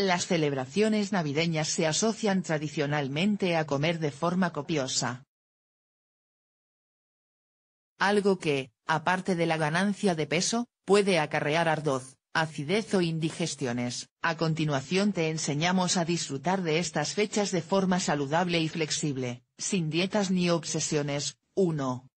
Las celebraciones navideñas se asocian tradicionalmente a comer de forma copiosa. Algo que, aparte de la ganancia de peso, puede acarrear ardoz, acidez o indigestiones. A continuación te enseñamos a disfrutar de estas fechas de forma saludable y flexible, sin dietas ni obsesiones. 1.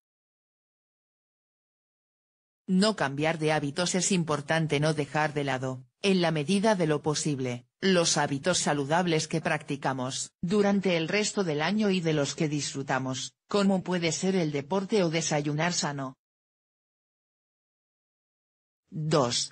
No cambiar de hábitos es importante no dejar de lado, en la medida de lo posible, los hábitos saludables que practicamos durante el resto del año y de los que disfrutamos, como puede ser el deporte o desayunar sano. 2.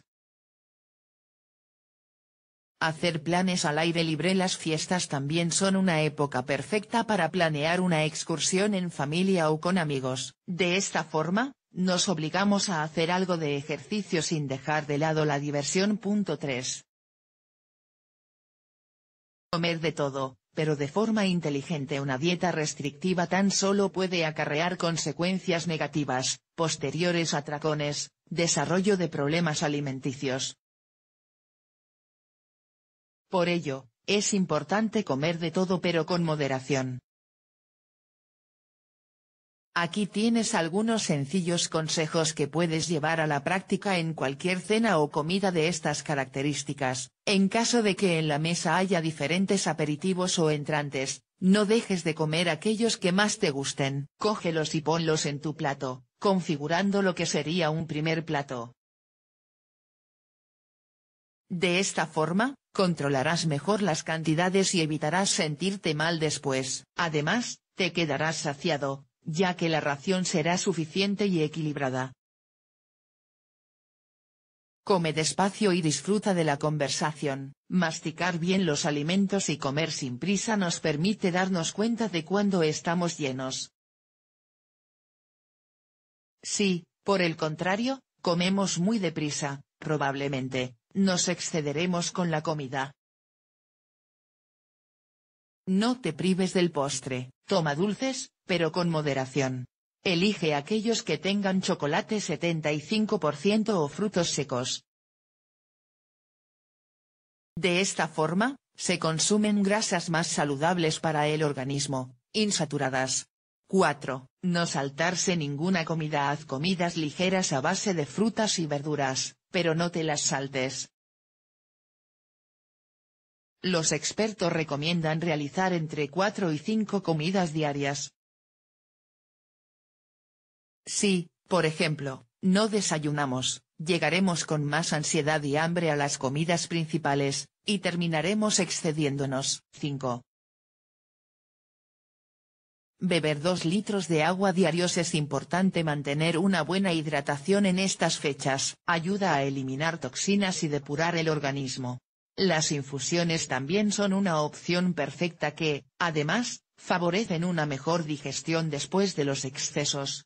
Hacer planes al aire libre Las fiestas también son una época perfecta para planear una excursión en familia o con amigos. De esta forma, nos obligamos a hacer algo de ejercicio sin dejar de lado la diversión. 3. Comer de todo, pero de forma inteligente una dieta restrictiva tan solo puede acarrear consecuencias negativas, posteriores atracones, desarrollo de problemas alimenticios. Por ello, es importante comer de todo pero con moderación. Aquí tienes algunos sencillos consejos que puedes llevar a la práctica en cualquier cena o comida de estas características, en caso de que en la mesa haya diferentes aperitivos o entrantes, no dejes de comer aquellos que más te gusten. Cógelos y ponlos en tu plato, configurando lo que sería un primer plato. De esta forma, controlarás mejor las cantidades y evitarás sentirte mal después. Además, te quedarás saciado, ya que la ración será suficiente y equilibrada. Come despacio y disfruta de la conversación. Masticar bien los alimentos y comer sin prisa nos permite darnos cuenta de cuándo estamos llenos. Si, por el contrario, comemos muy deprisa, probablemente, nos excederemos con la comida. No te prives del postre, toma dulces, pero con moderación. Elige aquellos que tengan chocolate 75% o frutos secos. De esta forma, se consumen grasas más saludables para el organismo, insaturadas. 4. No saltarse ninguna comida. Haz comidas ligeras a base de frutas y verduras, pero no te las saltes. Los expertos recomiendan realizar entre 4 y 5 comidas diarias, si, por ejemplo, no desayunamos, llegaremos con más ansiedad y hambre a las comidas principales, y terminaremos excediéndonos. 5. Beber 2 litros de agua diarios es importante mantener una buena hidratación en estas fechas, ayuda a eliminar toxinas y depurar el organismo. Las infusiones también son una opción perfecta que, además, favorecen una mejor digestión después de los excesos.